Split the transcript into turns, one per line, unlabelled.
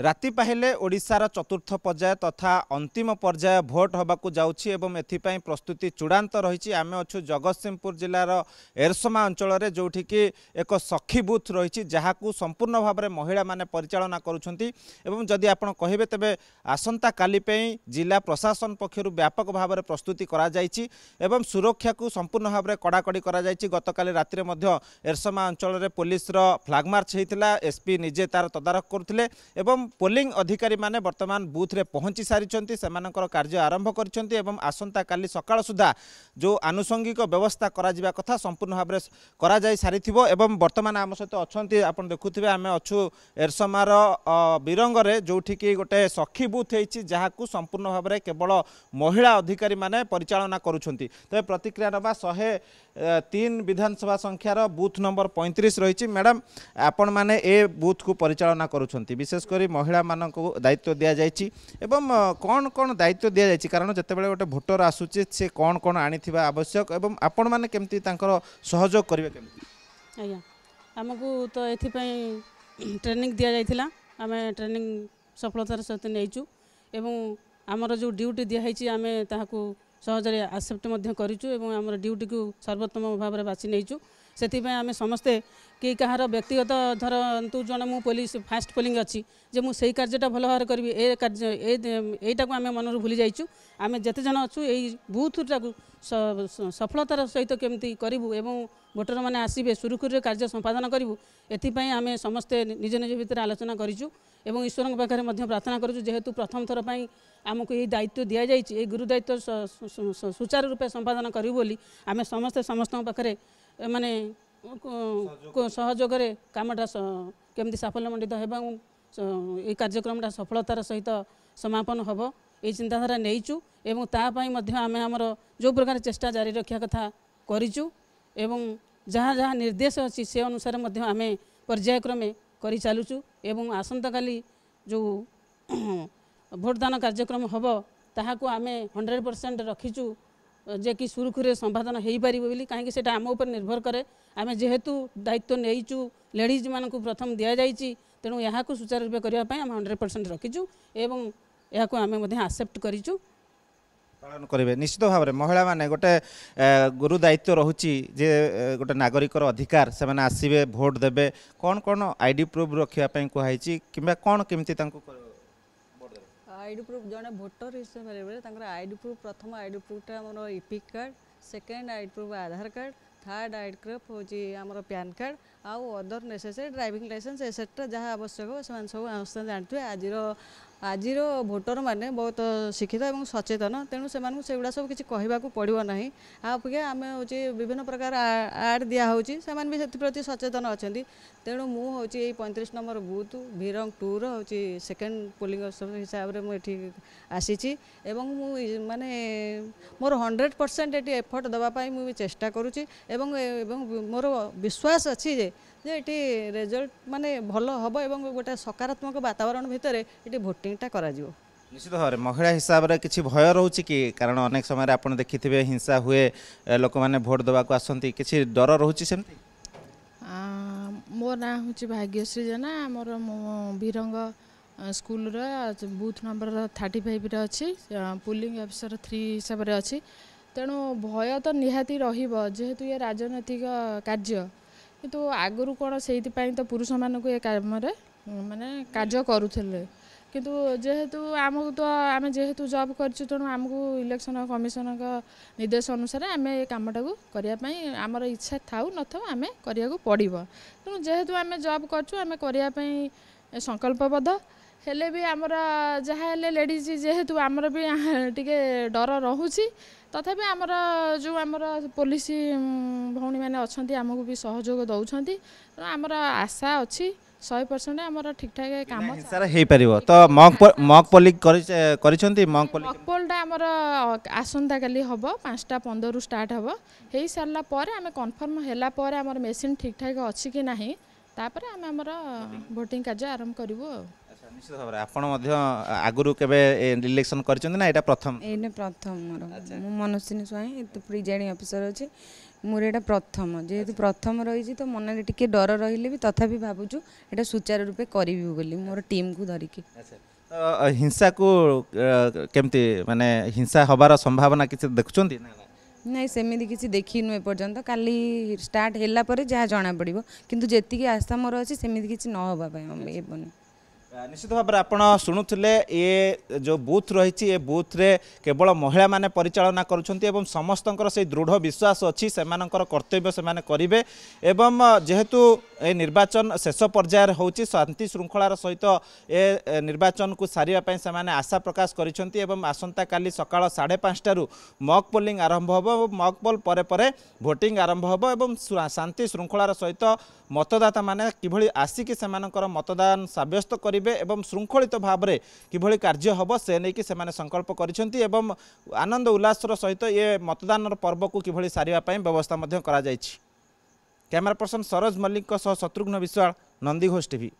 ରାତି ପାହିଲେ ଓଡ଼ିଶାର ଚତୁର୍ଥ ପର୍ଯ୍ୟାୟ ତଥା ଅନ୍ତିମ ପର୍ଯ୍ୟାୟ ଭୋଟ୍ ହେବାକୁ ଯାଉଛି ଏବଂ ଏଥିପାଇଁ ପ୍ରସ୍ତୁତି ଚୂଡ଼ାନ୍ତ ରହିଛି ଆମେ ଅଛୁ ଜଗତସିଂହପୁର ଜିଲ୍ଲାର ଏରସମା ଅଞ୍ଚଳରେ ଯେଉଁଠିକି ଏକ ସଖୀ ବୁଥ୍ ରହିଛି ଯାହାକୁ ସମ୍ପୂର୍ଣ୍ଣ ଭାବରେ ମହିଳାମାନେ ପରିଚାଳନା କରୁଛନ୍ତି ଏବଂ ଯଦି ଆପଣ କହିବେ ତେବେ ଆସନ୍ତାକାଲି ପାଇଁ ଜିଲ୍ଲା ପ୍ରଶାସନ ପକ୍ଷରୁ ବ୍ୟାପକ ଭାବରେ ପ୍ରସ୍ତୁତି କରାଯାଇଛି ଏବଂ ସୁରକ୍ଷାକୁ ସମ୍ପୂର୍ଣ୍ଣ ଭାବରେ କଡ଼ାକଡ଼ି କରାଯାଇଛି ଗତକାଲି ରାତିରେ ମଧ୍ୟ ଏରସମା ଅଞ୍ଚଳରେ ପୋଲିସର ଫ୍ଲାଗମାର୍ଚ୍ଚ ହୋଇଥିଲା ଏସ୍ପି ନିଜେ ତା'ର ତଦାରଖ କରୁଥିଲେ ଏବଂ ପୋଲିଂ ଅଧିକାରୀମାନେ ବର୍ତ୍ତମାନ ବୁଥ୍ରେ ପହଞ୍ଚି ସାରିଛନ୍ତି ସେମାନଙ୍କର କାର୍ଯ୍ୟ ଆରମ୍ଭ କରିଛନ୍ତି ଏବଂ ଆସନ୍ତାକାଲି ସକାଳ ସୁଦ୍ଧା ଯେଉଁ ଆନୁଷଙ୍ଗିକ ବ୍ୟବସ୍ଥା କରାଯିବା କଥା ସମ୍ପୂର୍ଣ୍ଣ ଭାବରେ କରାଯାଇ ସାରିଥିବ ଏବଂ ବର୍ତ୍ତମାନ ଆମ ସହିତ ଅଛନ୍ତି ଆପଣ ଦେଖୁଥିବେ ଆମେ ଅଛୁ ଏରସମାର ବିରଙ୍ଗରେ ଯେଉଁଠିକି ଗୋଟେ ସଖୀ ବୁଥ୍ ହେଇଛି ଯାହାକୁ ସମ୍ପୂର୍ଣ୍ଣ ଭାବରେ କେବଳ ମହିଳା ଅଧିକାରୀମାନେ ପରିଚାଳନା କରୁଛନ୍ତି ତେବେ ପ୍ରତିକ୍ରିୟା ନେବା ଶହେ ତିନ ବିଧାନସଭା ସଂଖ୍ୟାର ବୁଥ୍ ନମ୍ବର ପଇଁତିରିଶ ରହିଛି ମ୍ୟାଡ଼ାମ୍ ଆପଣମାନେ ଏ ବୁଥ୍କୁ ପରିଚାଳନା କରୁଛନ୍ତି ବିଶେଷ କରି ମହିଳାମାନଙ୍କୁ ଦାୟିତ୍ୱ ଦିଆଯାଇଛି ଏବଂ କ'ଣ କ'ଣ ଦାୟିତ୍ୱ ଦିଆଯାଇଛି କାରଣ ଯେତେବେଳେ ଗୋଟେ ଭୋଟର ଆସୁଛି ସେ କ'ଣ କ'ଣ ଆଣିଥିବା ଆବଶ୍ୟକ ଏବଂ ଆପଣମାନେ କେମିତି ତାଙ୍କର ସହଯୋଗ କରିବେ କେମିତି
ଆଜ୍ଞା ଆମକୁ ତ ଏଥିପାଇଁ ଟ୍ରେନିଂ ଦିଆଯାଇଥିଲା ଆମେ ଟ୍ରେନିଂ ସଫଳତାର ସହିତ ନେଇଛୁ ଏବଂ ଆମର ଯେଉଁ ଡ୍ୟୁଟି ଦିଆହେଇଛି ଆମେ ତାହାକୁ ସହଜରେ ଆକ୍ସେପ୍ଟ ମଧ୍ୟ କରିଛୁ ଏବଂ ଆମର ଡ୍ୟୁଟିକୁ ସର୍ବୋତ୍ତମ ଭାବରେ ବାଛି ନେଇଛୁ ସେଥିପାଇଁ ଆମେ ସମସ୍ତେ କି କାହାର ବ୍ୟକ୍ତିଗତ ଧରନ୍ତୁ ଜଣେ ମୁଁ ପୋଲିସ ଫାଷ୍ଟ ପୋଲିଂ ଅଛି ଯେ ମୁଁ ସେଇ କାର୍ଯ୍ୟଟା ଭଲ ଭାବରେ କରିବି ଏ କାର୍ଯ୍ୟ ଏ ଏଇଟାକୁ ଆମେ ମନରୁ ଭୁଲି ଯାଇଛୁ ଆମେ ଯେତେ ଜଣ ଅଛୁ ଏଇ ବୁଥଟାକୁ ସଫଳତାର ସହିତ କେମିତି କରିବୁ ଏବଂ ଭୋଟରମାନେ ଆସିବେ ସୁରୁଖୁରୁରେ କାର୍ଯ୍ୟ ସମ୍ପାଦନ କରିବୁ ଏଥିପାଇଁ ଆମେ ସମସ୍ତେ ନିଜ ନିଜ ଭିତରେ ଆଲୋଚନା କରିଛୁ ଏବଂ ଈଶ୍ୱରଙ୍କ ପାଖରେ ମଧ୍ୟ ପ୍ରାର୍ଥନା କରୁଛୁ ଯେହେତୁ ପ୍ରଥମ ଥର ପାଇଁ ଆମକୁ ଏହି ଦାୟିତ୍ୱ ଦିଆଯାଇଛି ଏହି ଗୁରୁ ଦାୟିତ୍ୱ ସୁଚାରୁ ରୂପେ ସମ୍ପାଦନ କରିବୁ ବୋଲି ଆମେ ସମସ୍ତେ ସମସ୍ତଙ୍କ ପାଖରେ ମାନେ ସହଯୋଗରେ କାମଟା କେମିତି ସାଫଲ୍ୟମଣ୍ଡିତ ହେବ ଏବଂ ଏଇ କାର୍ଯ୍ୟକ୍ରମଟା ସଫଳତାର ସହିତ ସମାପନ ହେବ ଏଇ ଚିନ୍ତାଧାରା ନେଇଛୁ ଏବଂ ତା ପାଇଁ ମଧ୍ୟ ଆମେ ଆମର ଯେଉଁ ପ୍ରକାର ଚେଷ୍ଟା ଜାରି ରଖିବା କଥା କରିଛୁ ଏବଂ ଯାହା ଯାହା ନିର୍ଦ୍ଦେଶ ଅଛି ସେ ଅନୁସାରେ ମଧ୍ୟ ଆମେ ପର୍ଯ୍ୟାୟକ୍ରମେ କରିଚାଲୁଛୁ ଏବଂ ଆସନ୍ତାକାଲି ଯେଉଁ ଭୋଟଦାନ କାର୍ଯ୍ୟକ୍ରମ ହେବ ତାହାକୁ ଆମେ ହଣ୍ଡ୍ରେଡ଼ ପରସେଣ୍ଟ ରଖିଛୁ যে কি সুরুখুরে সম্পাদন হয়ে পাব বলে কাহি সেটা আম উপরে নির্ভর করে আমি যেহেতু দায়িত্ব নেইছু লেডিজ মানুষ প্রথম দিয়া যাই তেমন এখন সুচারুরূপে করা আমি হন্ড্রেড পরসেন্ট রাখিছু এবং এখন আমি আকসেপ্ট করছু
ପାଳନ କରିବେ ନିଶ୍ଚିତ ଭାବରେ ମହିଳାମାନେ ଗୋଟେ ଗୁରୁ ଦାୟିତ୍ୱ ରହୁଛି ଯେ ଗୋଟେ ନାଗରିକର ଅଧିକାର ସେମାନେ ଆସିବେ ଭୋଟ୍ ଦେବେ କ'ଣ କ'ଣ ଆଇ ଡି ପ୍ରୁଫ୍ ରଖିବା ପାଇଁ କୁହାହେଇଛି କିମ୍ବା କ'ଣ କେମିତି ତାଙ୍କୁ
ଆଇଡ଼ି ପ୍ରୁଫ୍ ଜଣେ ଭୋଟର ହିସାବରେ ତାଙ୍କର ଆଇଡ଼ି ପ୍ରୁଫ୍ ପ୍ରଥମ ଆଇଡ଼ି ପ୍ରୁଫ୍ଟା ଆମର EPIC card second ID proof Aadhaar card third ID proof ହେଉଛି ଆମର ପ୍ୟାନ୍ କାର୍ଡ଼ ଆଉ other necessary driving licence et cetera ଯାହା ଆବଶ୍ୟକ ସେମାନେ ସବୁ ସମସ୍ତେ ଜାଣିଥିବେ ଆଜିର আজির ভোটর মানে বহুত শিক্ষিত এবং সচেতন তেমন সে সেগুলা সব কিছু কহবাকে পড়ব না অপেক্ষা আমি হচ্ছে বিভিন্ন প্রকার আড দিয়া হচ্ছে সে সেপ্রতি সচেতন অনেক তেমন মু হচ্ছে এই পঁয়ত্রিশ নম্বর বুথ ভিরং টুর হচ্ছে সেকেন্ড পোলিং অফিসর হিসাবে মু এটি আসিছি এবং মু মানে মোর হন্ড্রেড পরসেন্ট এটি এফর্ট দেওয়া মু চেষ্টা করুছি এবং মোর বিশ্বাস অছি যে যে এটি রেজল্ট মানে ভাল হব এবং গোটা সকারাৎমক বাতাবরণ ভিতরে এটি ভোটিংটা করা যাব
নিশ্চিত ভাবে মহিলা হিসাবে কিছু ভয় রয়েছে কি কারণ অনেক সময় আপনার দেখি হিংসা হুয়ে লোক মানে ভোট দেওয়া আসতে কিছু ডর রয়েছে সেমতি
মো না হচ্ছে ভাগ্যশ্রী জেনা আমার Biranga Biranga booth number thirty thirty polling officer three হিসাবে ଥ୍ରୀ ହିସାବରେ ଅଛି ତେଣୁ ଭୟ ତ ନିହାତି ରହିବ ଯେହେତୁ ଇଏ କିନ୍ତୁ ଆଗରୁ କ'ଣ ସେଇଥିପାଇଁ ତ ପୁରୁଷମାନଙ୍କୁ ଏ କାମରେ ମାନେ କାର୍ଯ୍ୟ କରୁଥିଲେ କିନ୍ତୁ ଯେହେତୁ ଆମକୁ ତ ଆମେ ଯେହେତୁ ଜବ୍ କରିଛୁ ତେଣୁ ଆମକୁ ଇଲେକ୍ସନ୍ କମିଶନଙ୍କ ନିର୍ଦ୍ଦେଶ ଅନୁସାରେ ଆମେ ଏ କାମଟାକୁ କରିବା ପାଇଁ ଆମର ଇଚ୍ଛା ଥାଉ ନଥାଉ ଆମେ କରିବାକୁ ପଡ଼ିବ ତେଣୁ ଯେହେତୁ ଆମେ ଜବ୍ କରିଛୁ ଆମେ କରିବା ପାଇଁ ସଂକଳ୍ପବଦ୍ଧ ହେଲେ ବି ଆମର ଯାହା ହେଲେ ଲେଡ଼ିଜ୍ ଯେହେତୁ ଆମର ବି ଟିକେ ଡର ରହୁଛି ତଥାପି ଆମର ଯେଉଁ ଆମର ପୋଲିସ ଭଉଣୀମାନେ ଅଛନ୍ତି ଆମକୁ ବି ସହଯୋଗ ଦେଉଛନ୍ତି ତେଣୁ ଆମର ଆଶା ଅଛି ଶହେ ପରସେଣ୍ଟ ଆମର ଠିକ୍ଠାକ୍ କାମ
ସାର୍ ହେଇପାରିବ ତ ମକ୍ ମକ୍ ପୋଲିଂ କରିଛନ୍ତି ମକ୍ ପୋଲିଂ
ମକ୍ ପୋଲ୍ଟା ଆମର ଆସନ୍ତାକାଲି ହେବ ପାଞ୍ଚଟା ପନ୍ଦରରୁ ଷ୍ଟାର୍ଟ ହେବ ହେଇସାରିଲା ପରେ ଆମେ କନଫର୍ମ ହେଲା ପରେ ଆମର ମେସିନ୍ ଠିକ୍ଠାକ୍ ଅଛି କି ନାହିଁ ତାପରେ ଆମେ ଆମର ଭୋଟିଂ କାର୍ଯ୍ୟ ଆରମ୍ଭ କରିବୁ ଆଉ
ନିଶ୍ଚିତ
ଭାବରେ ଆପଣ ମଧ୍ୟ ଆଗରୁ କେବେ ଇଲେକ୍ସନ୍ କରିଛନ୍ତି ନା ଏଇଟା ପ୍ରଥମ
ଏଇଟା ପ୍ରଥମ ମୋର ମୁଁ ମନସ୍ୱିନୀ ସ୍ୱାଇଁ ପ୍ରିଜାଇଡ଼ିଂ ଅଫିସର ଅଛି ମୋର ଏଇଟା ପ୍ରଥମ ଯେହେତୁ ପ୍ରଥମ ରହିଛି ତ ମନରେ ଟିକେ ଡର ରହିଲେ ବି ତଥାପି ଭାବୁଛୁ ଏଇଟା ସୁଚାରୁ ରୂପେ କରିବି ବୋଲି ମୋର ଟିମ୍କୁ ଧରିକି
ହିଂସାକୁ କେମିତି ମାନେ ହିଂସା ହେବାର ସମ୍ଭାବନା କିଛି ଦେଖୁଛନ୍ତି ନା
ନାଇଁ ସେମିତି କିଛି ଦେଖିନୁ ଏପର୍ଯ୍ୟନ୍ତ କାଲି ଷ୍ଟାର୍ଟ ହେଲା ପରେ ଯାହା ଜଣାପଡ଼ିବ କିନ୍ତୁ ଯେତିକି ଆଶା ମୋର ଅଛି ସେମିତି କିଛି ନ ହେବା ପାଇଁ ହେବନି
ନିଶ୍ଚିତ ଭାବରେ ଆପଣ ଶୁଣୁଥିଲେ ଏ ଯେଉଁ ବୁଥ୍ ରହିଛି ଏ ବୁଥ୍ରେ କେବଳ ମହିଳାମାନେ ପରିଚାଳନା କରୁଛନ୍ତି ଏବଂ ସମସ୍ତଙ୍କର ସେଇ ଦୃଢ଼ ବିଶ୍ୱାସ ଅଛି ସେମାନଙ୍କର କର୍ତ୍ତବ୍ୟ ସେମାନେ କରିବେ ଏବଂ ଯେହେତୁ ଏ ନିର୍ବାଚନ ଶେଷ ପର୍ଯ୍ୟାୟରେ ହେଉଛି ଶାନ୍ତି ଶୃଙ୍ଖଳାର ସହିତ ଏ ନିର୍ବାଚନକୁ ସାରିବା ପାଇଁ ସେମାନେ ଆଶା ପ୍ରକାଶ କରିଛନ୍ତି ଏବଂ ଆସନ୍ତାକାଲି ସକାଳ ସାଢ଼େ ପାଞ୍ଚଟାରୁ ମକ୍ ପୋଲିଂ ଆରମ୍ଭ ହେବ ଏବଂ ମକ୍ ପୋଲ୍ ପରେ ପରେ ଭୋଟିଂ ଆରମ୍ଭ ହେବ ଏବଂ ଶାନ୍ତି ଶୃଙ୍ଖଳାର ସହିତ ମତଦାତାମାନେ କିଭଳି ଆସିକି ସେମାନଙ୍କର ମତଦାନ ସାବ୍ୟସ୍ତ କରିବେ କରିପାରିବେ ଏବଂ ଶୃଙ୍ଖଳିତ ଭାବରେ କିଭଳି କାର୍ଯ୍ୟ ହେବ ସେ ନେଇକି ସେମାନେ ସଂକଳ୍ପ କରିଛନ୍ତି ଏବଂ ଆନନ୍ଦ ଉଲ୍ଲାସର ସହିତ ଏ ମତଦାନର ପର୍ବକୁ କିଭଳି ସାରିବା ପାଇଁ ବ୍ୟବସ୍ଥା ମଧ୍ୟ କରାଯାଇଛି କ୍ୟାମେରା ପର୍ସନ୍ ସରୋଜ ମଲ୍ଲିକଙ୍କ ସହ ଶତ୍ରୁଘ୍ନ ବିଶ୍ୱାଳ ନନ୍ଦିଘୋଷ ଟିଭି